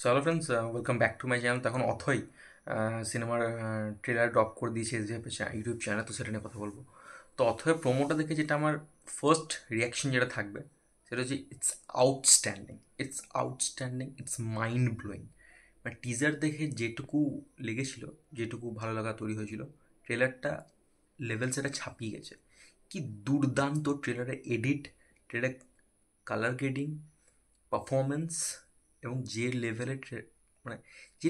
so hello friends welcome back to my channel তখন অথই সিনেমার trailer drop করে দিয়েছে যে ইউটিউব চ্যানেল তো সেটা নিয়ে কথা বলবো তো অথয় প্রোমোটা দেখে যেটা আমার ফার্স্ট রিয়াকশন যেটা থাকবে সেটা হচ্ছে it's outstanding it's outstanding it's mind blowing মানে টিজার দেখে যেটুকু লেগেছিলো যেটুকু ভালো লাগা তৈরি হয়েছিল ট্রেলারটা লেভেল সেটা ছাপিয়ে গেছে কি দুর্দান্ত ট্রেলারে edit trailer colour grading performance এবং যে লেভেলের মানে যে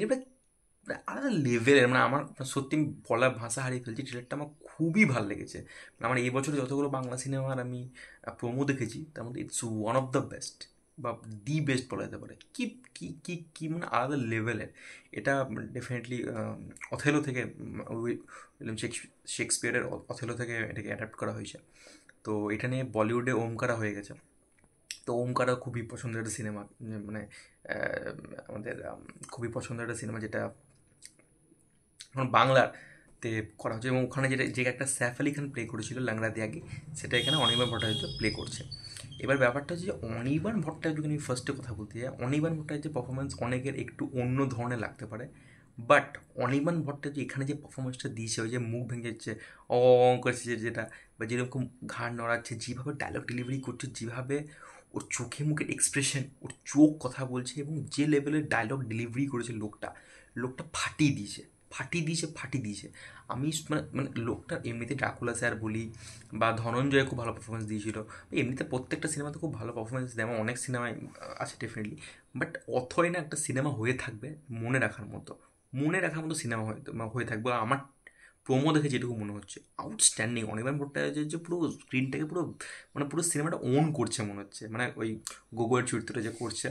আলাদা লেভেলের মানে আমার মানে সত্যি আমি বলা ভাষা হারিয়ে ফেলছি ট্রেলারটা আমার খুবই ভালো লেগেছে মানে আমার এই বছরে যতগুলো বাংলা সিনেমার আমি প্রোমো দেখেছি তার মধ্যে it's one of the best বা দি বেস্ট বলা যেতে পারে কি কি কি কি মানে আলাদা লেভেলের এটা ডেফিনেটলি অথেলো থেকে উইলিয়াম শেক্সপিয়ারের অথেলো থেকে এটাকে অ্যাডাপ্ট করা হয়েছে তো এটা নিয়ে বলিউডে করা হয়ে গেছে তো ওমকারও খুবই পছন্দের একটা সিনেমা মানে আমাদের খুবই পছন্দের একটা সিনেমা যেটা বাংলার তে করা হচ্ছে এবং ওখানে যেটা যে একটা স্যাফ আলি খান প্লে করেছিল ল্যাংড়া আগে সেটা এখানে অনির্বাণ ভট্টাচার্য প্লে করছে এবার ব্যাপারটা হচ্ছে যে অনির্বাণ ভট্টাচার্যকে আমি ফার্স্টে কথা বলতে চাই অনির্বাণ ভট্টাচার্যের পারফরমেন্স অনেকের একটু অন্য ধরনের লাগতে পারে বাট অনির্বাণ ভট্টাচার্য এখানে যে পারফরমেন্সটা দিয়েছে ওই যে মুখ ভেঙে যাচ্ছে অং করেছে যেটা বা যেরকম ঘাড় নড়াচ্ছে যেভাবে ডায়লগ ডেলিভারি করছে যেভাবে ওর চোখে মুখের এক্সপ্রেশন ওর চোখ কথা বলছে এবং যে লেভেলের ডায়লগ ডেলিভারি করেছে লোকটা লোকটা ফাটিয়ে দিয়েছে ফাটিয়ে দিয়েছে ফাটিয়ে দিয়েছে আমি মানে মানে লোকটা এমনিতে ডাকুলা স্যার বলি বা ধনঞ্জয় খুব ভালো পারফরমেন্স দিয়েছিল এমনিতে প্রত্যেকটা সিনেমাতে খুব ভালো পারফরমেন্স দেয় আমার অনেক সিনেমায় আছে ডেফিনেটলি বাট অথই না একটা সিনেমা হয়ে থাকবে মনে রাখার মতো মনে রাখার মতো সিনেমা হয়ে হয়ে থাকবে আমার প্রোমো দেখে যেটুকু মনে হচ্ছে আউটস্ট্যান্ডিং অনেকবার ভট্টাচার্যের যে পুরো স্ক্রিনটাকে পুরো মানে পুরো সিনেমাটা ওন করছে মনে হচ্ছে মানে ওই গোগোয়ের চরিত্রটা যে করছে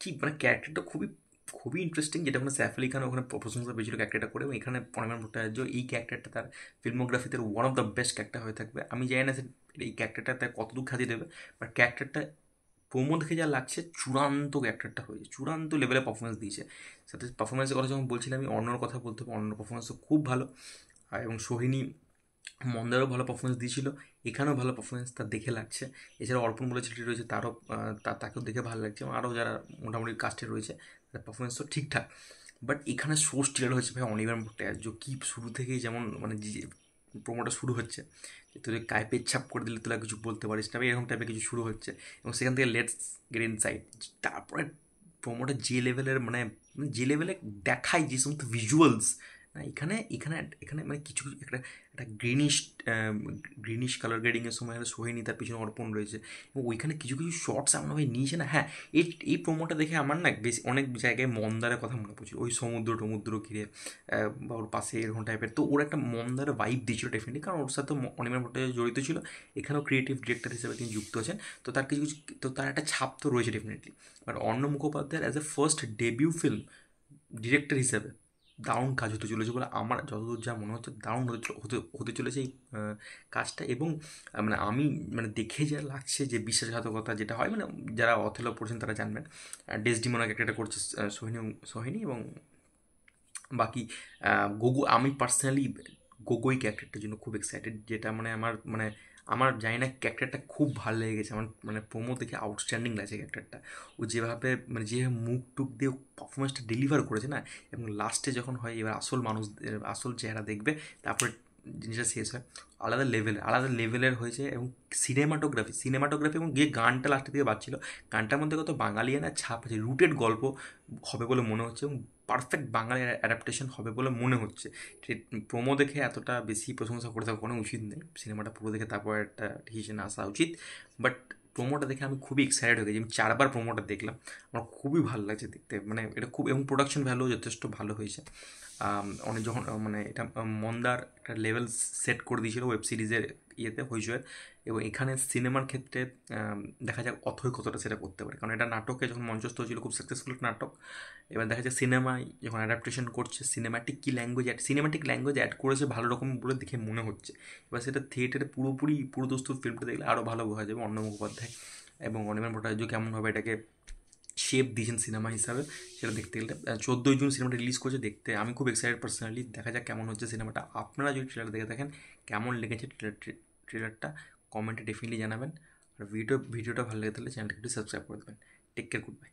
কি মানে ক্যারেক্টারটা খুবই খুবই ইন্টারেস্টিং যেটা মানে স্যাফ আলি খান ওখানে প্রশংসা পেয়েছিল ক্যারেক্টারটা করে এবং এখানে অনির্বাণ ভট্টাচার্য এই ক্যারেক্টারটা তার ফিল্মোগ্রাফিতে one of the best character হয়ে থাকবে আমি জানি না এই ক্যারেক্টারটা তার কতটুকু খ্যাতি দেবে বাট ক্যারেক্টারটা প্রমো দেখে যা লাগছে চূড়ান্ত ক্যারেক্টারটা হয়েছে চূড়ান্ত লেভেলে পারফরমেন্স দিয়েছে সাথে পারফরমেন্সের কথা যখন বলছিলাম আমি অন্যর কথা বলতে হবে অন্যর পারফরমেন্স তো খুব ভালো এবং সোহিনী মন্দারও ভালো পারফরমেন্স দিয়েছিল এখানেও ভালো পারফরমেন্স তার দেখে লাগছে এছাড়া অর্পণ বলে ছেলেটি রয়েছে তারও তাকেও দেখে ভালো লাগছে এবং আরও যারা মোটামুটি কাস্টে রয়েছে তার পারফরমেন্স তো ঠিকঠাক বাট এখানে সোর্স টিলার হয়েছে ভাই অনির্বাণ ভট্টাচার্য কি শুরু থেকেই যেমন মানে প্রোমোটা শুরু হচ্ছে যে তুই কাইপে ছাপ করে দিলে তোরা কিছু বলতে পারিস না এরকম টাইপের কিছু শুরু হচ্ছে এবং সেখান থেকে লেটস গ্রিন সাইড তারপরে প্রোমোটা যে লেভেলের মানে, মানে যে লেভেলে দেখায় যে সমস্ত ভিজুয়ালস মানে এখানে এখানে এখানে মানে কিছু কিছু একটা একটা গ্রিনিশ গ্রিনিশ কালার গ্রেডিংয়ের সময় একটা সোহেনি তার পিছনে অর্পণ রয়েছে এবং ওইখানে কিছু কিছু শর্টস ভাবে নিয়েছে না হ্যাঁ এই এই প্রোমোটা দেখে আমার না বেশ অনেক জায়গায় মন্দারের কথা মনে পড়ছিল ওই সমুদ্র টমুদ্র ঘিরে বা ওর পাশে এরকম টাইপের তো ওর একটা মন্দার ভাইব দিয়েছিল ডেফিনেটলি কারণ ওর সাথে অনিমের ভট্টাচার্য জড়িত ছিল এখানেও ক্রিয়েটিভ ডিরেক্টর হিসেবে তিনি যুক্ত আছেন তো তার কিছু কিছু তো তার একটা ছাপ তো রয়েছে ডেফিনেটলি বাট অন্ন মুখোপাধ্যায়ের as a first debut film director হিসেবে দারুণ কাজ হতে চলেছে বলে আমার যতদূর যা মনে হচ্ছে দারুণ হতে হতে চলেছে এই কাজটা এবং মানে আমি মানে দেখে যা লাগছে যে বিশ্বাসঘাতকতা যেটা হয় মানে যারা অথেলো পড়ছেন তারা জানবেন মনে একটা করছে সোহিনী সোহিনী এবং বাকি গগু আমি পার্সোনালি গগৈ ক্যারেক্টারটার জন্য খুব এক্সাইটেড যেটা মানে আমার মানে আমার জানি না ক্যারেক্টারটা খুব ভালো লেগে গেছে আমার মানে প্রোমো দেখে আউটস্ট্যান্ডিং লাগছে ক্যারেক্টারটা ও যেভাবে মানে যেভাবে মুখ টুক দিয়ে পারফরমেন্সটা ডেলিভার করেছে না এবং লাস্টে যখন হয় এবার আসল মানুষ আসল চেহারা দেখবে তারপরে জিনিসটা শেষ হয় আলাদা লেভেলের আলাদা লেভেলের হয়েছে এবং সিনেমাটোগ্রাফি সিনেমাটোগ্রাফি এবং গিয়ে গানটা লাস্টের দিকে বাজছিল গানটার মধ্যে কত বাঙালিয়ানা ছাপ আছে রুটেড গল্প হবে বলে মনে হচ্ছে এবং পারফেক্ট বাঙালি অ্যাডাপ্টেশন হবে বলে মনে হচ্ছে প্রোমো দেখে এতটা বেশি প্রশংসা করে থাকা কোনো উচিত নেই সিনেমাটা পুরো দেখে তারপর একটা ডিসিশন আসা উচিত বাট প্রোমোটা দেখে আমি খুবই এক্সাইটেড হয়ে গেছি আমি চারবার প্রোমোটা দেখলাম আমার খুবই ভালো লাগছে দেখতে মানে এটা খুব এবং প্রোডাকশন ভ্যালু যথেষ্ট ভালো হয়েছে অনেক যখন মানে এটা মন্দার একটা লেভেল সেট করে দিয়েছিল ওয়েব সিরিজের ইয়েতে হইচয়ের এবং এখানে সিনেমার ক্ষেত্রে দেখা যাক অথই কতটা সেটা করতে পারে কারণ এটা নাটকে যখন মঞ্চস্থ হয়েছিল খুব সাকসেসফুল নাটক এবার দেখা যায় সিনেমায় যখন অ্যাডাপ্টেশন করছে সিনেমাটিক কী language add cinematic language add করেছে ভালো রকম বলে দেখে মনে হচ্ছে এবার সেটা থিয়েটারে পুরোপুরি পুরোদস্তুর ফিল্মটা দেখলে আরও ভালো বোঝা যাবে অন্য মুখোপাধ্যায় এবং অনিমেন ভট্টাচার্য কেমনভাবে এটাকে শেপ দিয়েছেন সিনেমা হিসাবে সেটা দেখতে গেলে চোদ্দোই জুন সিনেমাটা রিলিজ করেছে দেখতে আমি খুব এক্সাইটেড পার্সোনালি দেখা যাক কেমন হচ্ছে সিনেমাটা আপনারা যদি ট্রেলার দেখে দেখেন কেমন লেগেছে ট্রেলারটা কমেন্টে ডেফিনেটলি জানাবেন আর ভিডিও ভিডিওটা ভালো লেগে থাকলে চ্যানেলটা একটু সাবস্ক্রাইব করে দেবেন টেক কেয়ার গুড বাই